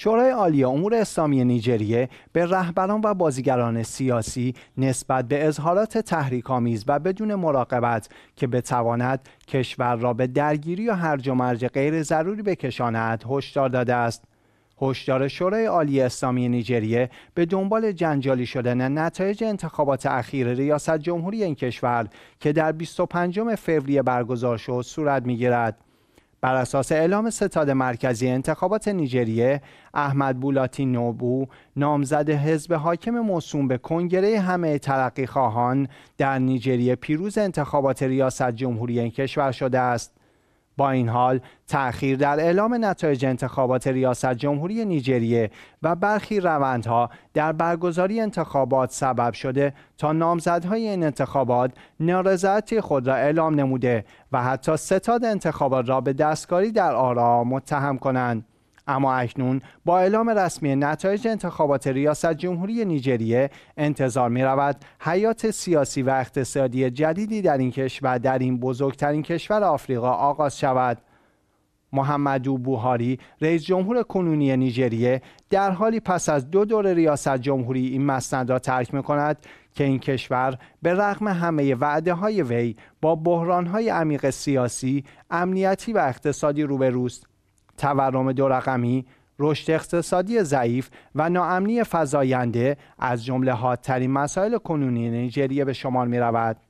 شورای عالی امور اسلامی نیجریه به رهبران و بازیگران سیاسی نسبت به اظهارات تحریک‌آمیز و بدون مراقبت که بتواند کشور را به درگیری و هرج و مرج غیر ضروری بکشاند هشدار داده است. هشدار شورای عالی اسلامی نیجریه به دنبال جنجالی شدن نتایج انتخابات اخیر ریاست جمهوری این کشور که در 25 فوریه برگزار شد صورت می‌گیرد. بر اساس اعلام ستاد مرکزی انتخابات نیجریه احمد بولاتی نوبو نامزد حزب حاکم موسوم به کنگره همه ترقی خواهان در نیجریه پیروز انتخابات ریاست جمهوری این کشور شده است با این حال تأخیر در اعلام نتایج انتخابات ریاست جمهوری نیجریه و برخی روندها در برگزاری انتخابات سبب شده تا نامزدهای این انتخابات نارضایتی خود را اعلام نموده و حتی ستاد انتخابات را به دستکاری در آرا متهم کنند اما اکنون با اعلام رسمی نتایج انتخابات ریاست جمهوری نیجریه انتظار می رود حیات سیاسی و اقتصادی جدیدی در این کشور در این بزرگترین کشور آفریقا آغاز شود محمدو بوهاری رئیس جمهور کنونی نیجریه در حالی پس از دو دور ریاست جمهوری این مسند را ترک می کند که این کشور به رغم همه وعده های وی با بحران های عمیق سیاسی، امنیتی و اقتصادی روبروست تورم دو رقمی رشد اقتصادی ضعیف و ناامنی فزاینده از جمله ترین مسائل کنونی نیجریه به شمار می رود.